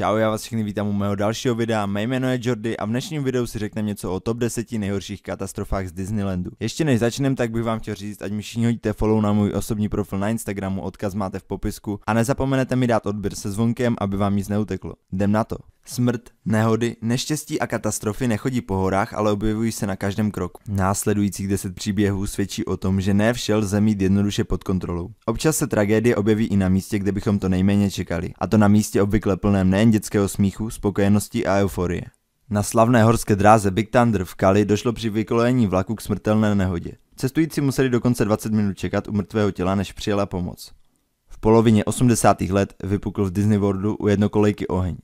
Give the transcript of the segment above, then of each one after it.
Čau, já vás všechny vítám u mého dalšího videa, mé jméno je Jordy a v dnešním videu si řekneme něco o top 10 nejhorších katastrofách z Disneylandu. Ještě než začneme, tak bych vám chtěl říct, ať mi všichni hodíte follow na můj osobní profil na Instagramu, odkaz máte v popisku a nezapomenete mi dát odběr se zvonkem, aby vám nic neuteklo. Jdem na to. Smrt, nehody, neštěstí a katastrofy nechodí po horách, ale objevují se na každém kroku. Následujících deset příběhů svědčí o tom, že ne vše lze mít jednoduše pod kontrolou. Občas se tragédie objeví i na místě, kde bychom to nejméně čekali. A to na místě obvykle plném nejen dětského smíchu, spokojenosti a euforie. Na slavné horské dráze Big Thunder v Kali došlo při vykolejení vlaku k smrtelné nehodě. Cestující museli dokonce 20 minut čekat u mrtvého těla, než přijela pomoc. V polovině 80. let vypukl v Disney Worldu u jednokolejky oheň.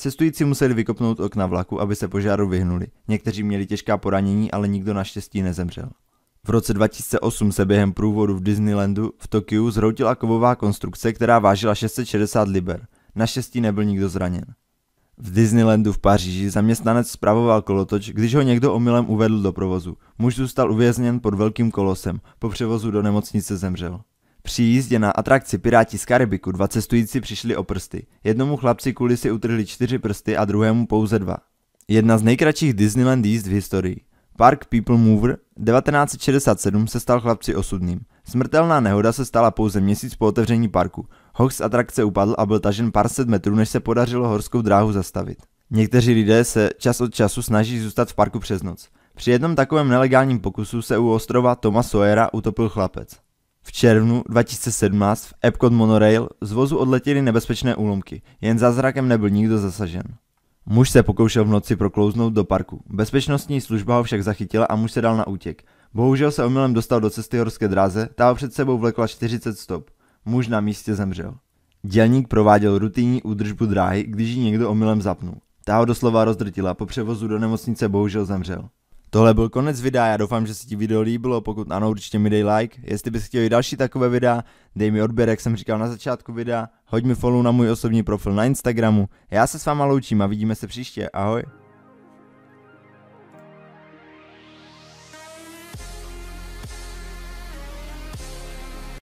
Cestující museli vykopnout okna vlaku, aby se požáru vyhnuli. Někteří měli těžká poranění, ale nikdo naštěstí nezemřel. V roce 2008 se během průvodu v Disneylandu v Tokiu zhroutila kovová konstrukce, která vážila 660 liber. Naštěstí nebyl nikdo zraněn. V Disneylandu v Paříži zaměstnanec zpravoval kolotoč, když ho někdo omylem uvedl do provozu. Muž zůstal uvězněn pod velkým kolosem, po převozu do nemocnice zemřel. Při jízdě na atrakci Piráti z Karibiku dva cestující přišli o prsty. Jednomu chlapci kvůli si utrhli čtyři prsty a druhému pouze dva. Jedna z nejkratších Disneyland jízd v historii. Park People Mover 1967 se stal chlapci osudným. Smrtelná nehoda se stala pouze měsíc po otevření parku. Hox z atrakce upadl a byl tažen pár set metrů, než se podařilo horskou dráhu zastavit. Někteří lidé se čas od času snaží zůstat v parku přes noc. Při jednom takovém nelegálním pokusu se u ostrova Toma Sawyera utopil chlapec. V červnu 2017 v Epcot Monorail z vozu odletěly nebezpečné úlomky, jen zrakem nebyl nikdo zasažen. Muž se pokoušel v noci proklouznout do parku. Bezpečnostní služba ho však zachytila a muž se dal na útěk. Bohužel se omylem dostal do cesty horské dráze, ta ho před sebou vlekla 40 stop. Muž na místě zemřel. Dělník prováděl rutinní údržbu dráhy, když ji někdo omylem zapnul. Ta ho doslova rozdrtila, po převozu do nemocnice bohužel zemřel. Tohle byl konec videa, já doufám, že se ti video líbilo, pokud ano, určitě mi dej like. Jestli bys chtěl i další takové videa, dej mi odběr, jak jsem říkal na začátku videa, hoď mi follow na můj osobní profil na Instagramu. Já se s váma loučím a vidíme se příště, ahoj.